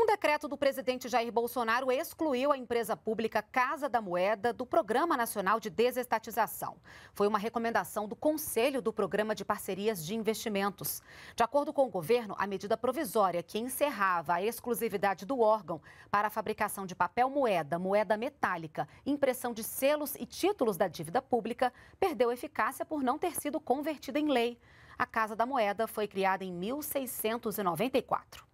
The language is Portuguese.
Um decreto do presidente Jair Bolsonaro excluiu a empresa pública Casa da Moeda do Programa Nacional de Desestatização. Foi uma recomendação do Conselho do Programa de Parcerias de Investimentos. De acordo com o governo, a medida provisória que encerrava a exclusividade do órgão para a fabricação de papel moeda, moeda metálica, impressão de selos e títulos da dívida pública perdeu eficácia por não ter sido convertida em lei. A Casa da Moeda foi criada em 1694.